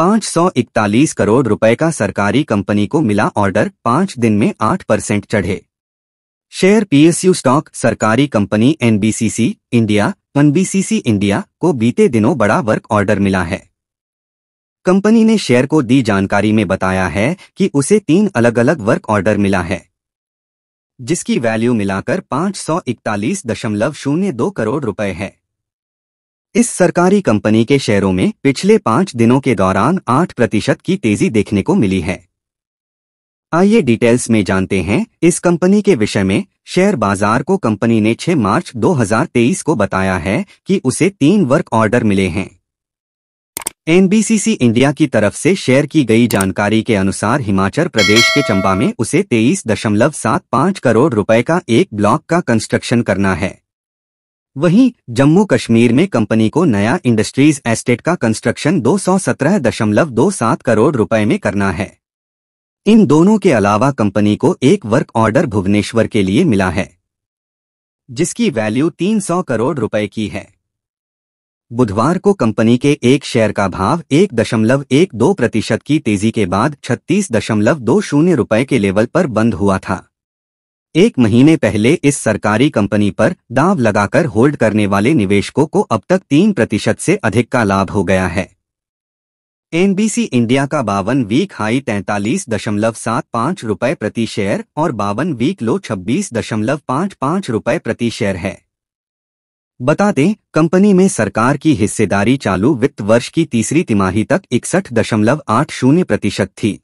541 करोड़ रुपए का सरकारी कंपनी को मिला ऑर्डर पांच दिन में आठ परसेंट चढ़े शेयर पीएसयू स्टॉक सरकारी company NBCC India NBCC India को बीते दिनों बड़ा वर्क ऑर्डर मिला है कंपनी ने शेयर को दी जानकारी में बताया है कि उसे तीन अलग अलग वर्क ऑर्डर मिला है जिसकी वैल्यू मिलाकर पांच करोड़ रुपए है इस सरकारी कंपनी के शेयरों में पिछले पांच दिनों के दौरान आठ प्रतिशत की तेजी देखने को मिली है आइए डिटेल्स में जानते हैं इस कंपनी के विषय में शेयर बाजार को कंपनी ने 6 मार्च 2023 को बताया है कि उसे तीन वर्क ऑर्डर मिले हैं एनबीसीसी इंडिया की तरफ से शेयर की गई जानकारी के अनुसार हिमाचल प्रदेश के चंबा में उसे तेईस करोड़ रुपए का एक ब्लॉक का कंस्ट्रक्शन करना है वहीं जम्मू कश्मीर में कंपनी को नया इंडस्ट्रीज एस्टेट का कंस्ट्रक्शन 217.27 करोड़ रुपए में करना है इन दोनों के अलावा कंपनी को एक वर्क ऑर्डर भुवनेश्वर के लिए मिला है जिसकी वैल्यू 300 करोड़ रुपए की है बुधवार को कंपनी के एक शेयर का भाव एक दशमलव एक दो प्रतिशत की तेजी के बाद छत्तीस दशमलव दो शून्य रुपए के लेवल पर बंद हुआ था एक महीने पहले इस सरकारी कंपनी पर दाव लगाकर होल्ड करने वाले निवेशकों को अब तक तीन प्रतिशत से अधिक का लाभ हो गया है एनबीसी इंडिया का बावन वीक हाई तैंतालीस दशमलव सात पाँच रुपये प्रति शेयर और बावन वीक लो छब्बीस दशमलव पाँच पाँच रुपये प्रति शेयर है बता दें कंपनी में सरकार की हिस्सेदारी चालू वित्त वर्ष की तीसरी तिमाही तक इकसठ दशमलव आठ शून्य प्रतिशत थी